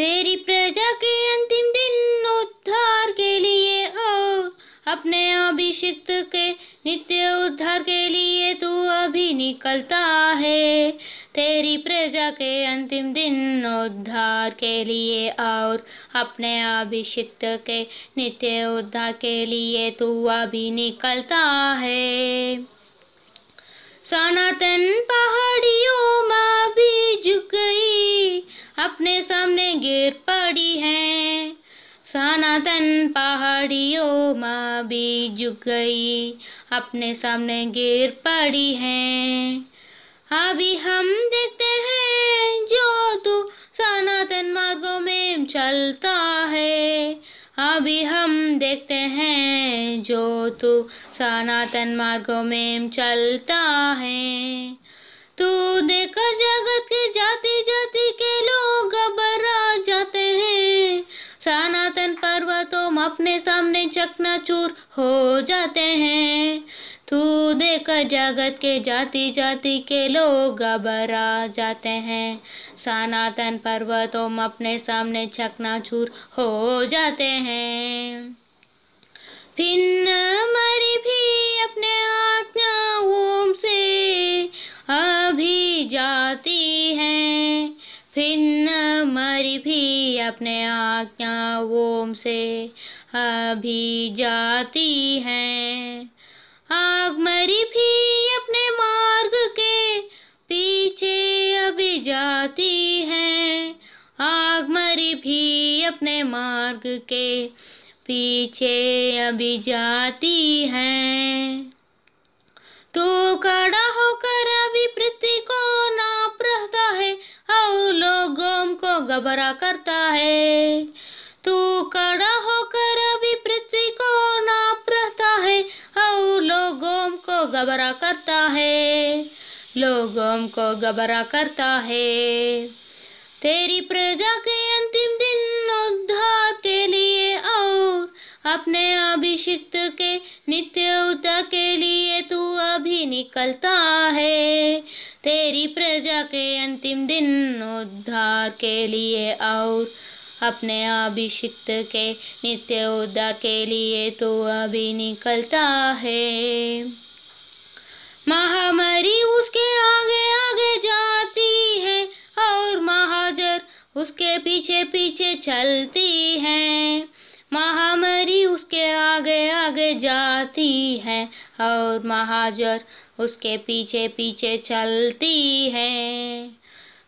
तेरी प्रजा के अंतिम दिन उद्धार के लिए ओ अपने अभिषिक्त के नित्य उद्धार के लिए तू अभी निकलता है तेरी प्रजा के अंतिम दिन उद्धार के लिए और अपने अभिषिक्त के नित्य उद्धार के लिए तू अभी निकलता है सनातन पहाड़ियों में भी झुक गई अपने सामने गिर पड़ी है सनातन पहाड़ियों माँ भी झुक गई अपने सामने गिर पड़ी है अभी हम देखते हैं जो तू सनातन मार्गों में चलता है अभी हम देखते हैं जो तू सनातन मार्गों में चलता है तू देखा जगत के जाति जाति के लोग घबरा जाते हैं सनातन पर्वतों अपने सामने चकनाचूर हो जाते हैं तू देख जगत के जाति जाति के लोग घबरा जाते हैं सनातन पर्वतों अपने सामने चकनाचूर हो जाते हैं फिर मरी भी अपने आत्मा ओम से अभी जाती है फिर न मरी भी अपने आज्ञा ओम से अभी जाती है आग मरी भी अपने मार्ग के पीछे अभी जाती है आग मरी भी अपने मार्ग के पीछे अभी जाती है तू खड़ा होकर पृथ्वी को नाप रहता है और लोगों को घबरा करता है तू कड़ा होकर पृथ्वी को नाप रहता है और लोगों को घबरा करता है लोगों को घबरा करता है तेरी प्रजा के अंतिम दिन उद्धार के लिए और अपने अभिषिक्त के नित्य उदा के लिए तू अभी निकलता है तेरी प्रजा के अंतिम दिन उद्धार के लिए और अपने अभिषिक्त के नित्य उद्धार के लिए तो अभी निकलता है महामारी उसके आगे आगे जाती है और महाजर उसके पीछे पीछे चलती है महामारी उसके आगे आगे जाती है और महाजर उसके पीछे पीछे चलती है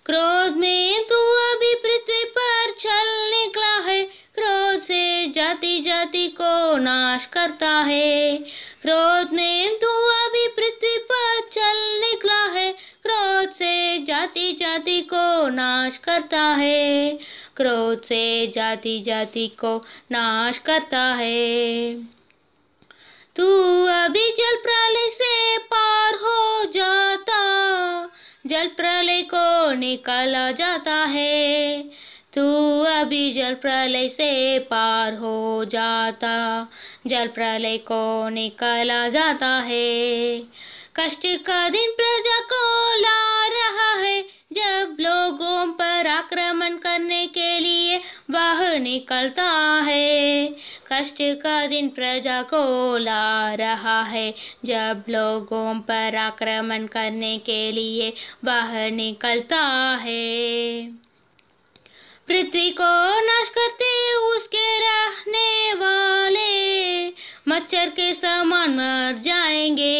क्रोध में तू तो अभी पृथ्वी पर चल निकला है क्रोध से जाति जाति को नाश करता है क्रोध में तू तो अभी पृथ्वी पर चल निकला है क्रोध से जाति जाति को नाश करता है क्रोध से जाति जाति को नाश करता है तू अभी जल प्रलय से पार हो जाता जल प्रलय को निकाला जाता है तू अभी जल प्रलय से पार हो जाता जल प्रलय को निकाला जाता है कष्ट का दिन प्रजा को ला रहा है जब लोगों पर आक्रमण करने के लिए बाहर निकलता है कष्ट का दिन प्रजा को ला रहा है जब लोगों पर आक्रमण करने के लिए बाहर निकलता है पृथ्वी को नष्ट करते उसके रहने वाले मच्छर के समान मर जाएंगे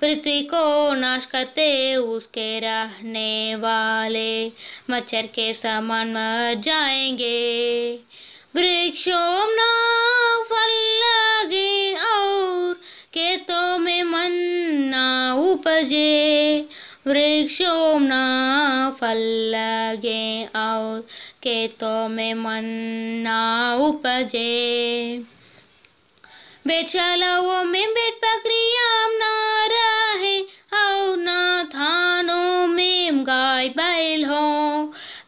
पृथ्वी को नाश करते उसके रहने वाले मच्छर के समान मर जाएंगे वृक्षों ना फल लगे और खेतों में मन ना उपजे वृक्षों ना फल लगे और खेतों में मन ना उपजे बेचलवो में बेट बकरियाम ना रहे हौ ना थानों में गाय बैल हो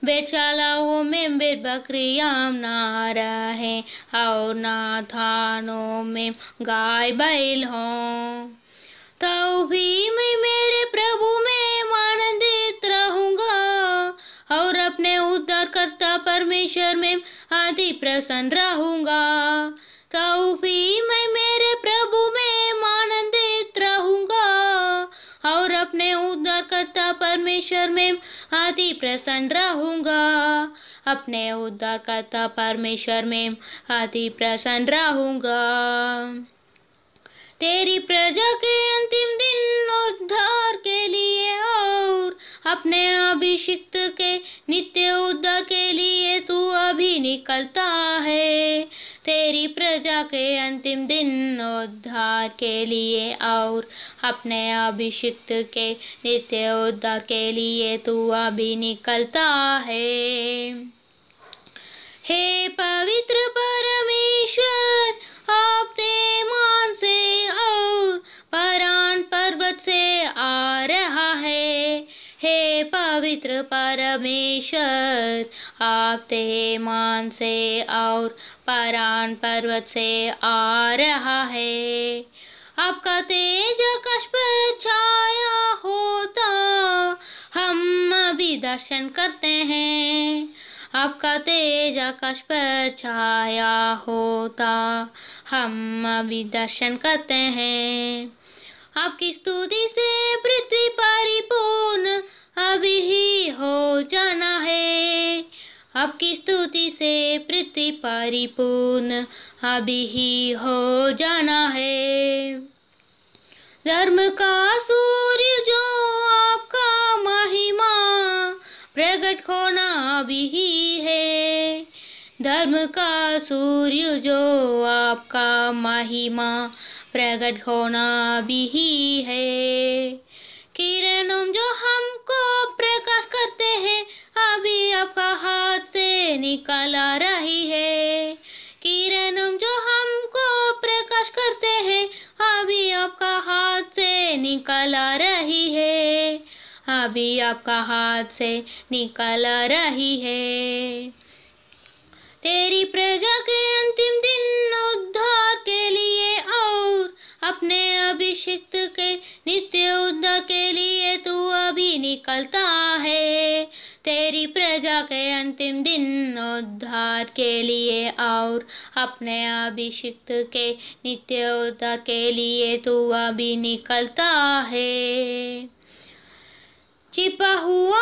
बेचलवो में बेट बकरियाम ना रहे हौ ना थानों में गाय बैल हो तो भी मैं मेरे प्रभु में आनंदित रहूंगा और अपने उद्धारकर्ता परमेश्वर में आदि प्रसन्न रहूंगा मैं मेरे प्रभु में आनंदित रहूंगा और अपने उद्धारकर्ता परमेश्वर में अति प्रसन्न रहूंगा अपने उद्धारकर्ता परमेश्वर में अति प्रसन्न रहूंगा तेरी प्रजा के अंतिम दिन उद्धार के लिए और अपने अभिषिक्त के नित्य उद्धार के लिए तू अभी निकलता है तेरी प्रजा के अंतिम दिन उद्धार के लिए और अपने अभिषिक्त के नित्य उद्धार के लिए तू अभी निकलता है हे पवित्र परमेश्वर आप मान से और परान पर्वत से पवित्र परमेश्वर आप मान से और परान पर्वत से आ रहा है आपका तेज आकाश पर छाया होता हम अभी दर्शन करते हैं आपका तेज आकाश पर छाया होता हम अभी दर्शन करते हैं आपकी स्तुति से पृथ्वी परिपूर्ण अभी ही हो जाना है आपकी स्तुति से पृथ्वी परिपूर्ण अभी ही हो जाना है धर्म का सूर्य जो आपका महिमा प्रकट होना अभी ही है धर्म का सूर्य जो आपका महिमा प्रकट होना भी ही है किरणम जो हम को प्रकाश करते हैं अभी आपका हाथ से निकाला रही है किरण जो हमको प्रकाश करते हैं अभी आपका हाथ से निकाला रही है अभी आपका हाथ से निकाला रही है तेरी प्रजा के अंतिम दिन उद्धार के लिए और अपने अभिषिक्त के नित्य निकलता है तेरी प्रजा के अंतिम दिन उद्धार के लिए और अपने अभिषिक्त के नित्य उद्धार के लिए तू अभी निकलता है छिपा हुआ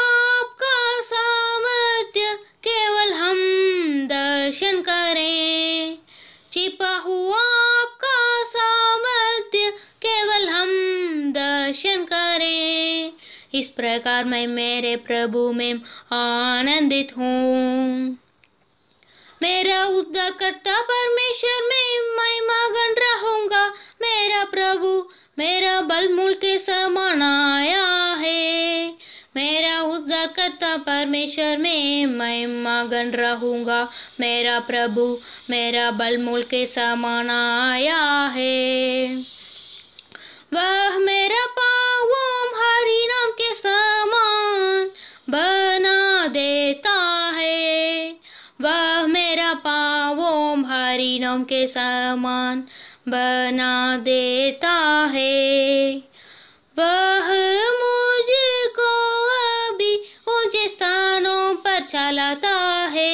इस प्रकार मैं मेरे प्रभु में आनंदित हूँ मेरा करता परमेश्वर में मैं मगन रहूंगा मेरा प्रभु मेरा बल मूल के समान आया है मेरा करता परमेश्वर में मैं मगन रहूंगा मेरा प्रभु मेरा बल मूल के समान आया है वह मेरा पाओ हरिनाम के समान बना देता है वह मेरा पावोम हरिनाम के समान बना देता है वह मुझको अभी ऊंचे स्थानों पर चलाता है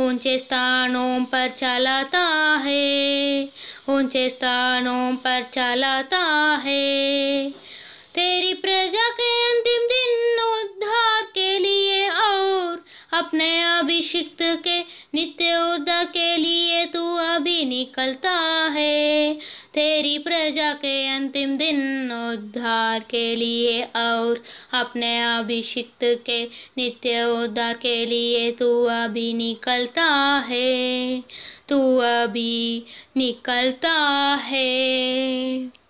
ऊंचे स्थानों पर चलाता है ऊंचे स्थानों पर चलाता है तेरी प्रजा के अंतिम दिन उद्धार के लिए और अपने अभिषिक्त के नित्य उद्धार के लिए तू अभी निकलता है तेरी प्रजा के अंतिम दिन उद्धार के लिए और अपने अभिषिक्त के नित्य उद्धार के लिए तू अभी निकलता है तू अभी निकलता है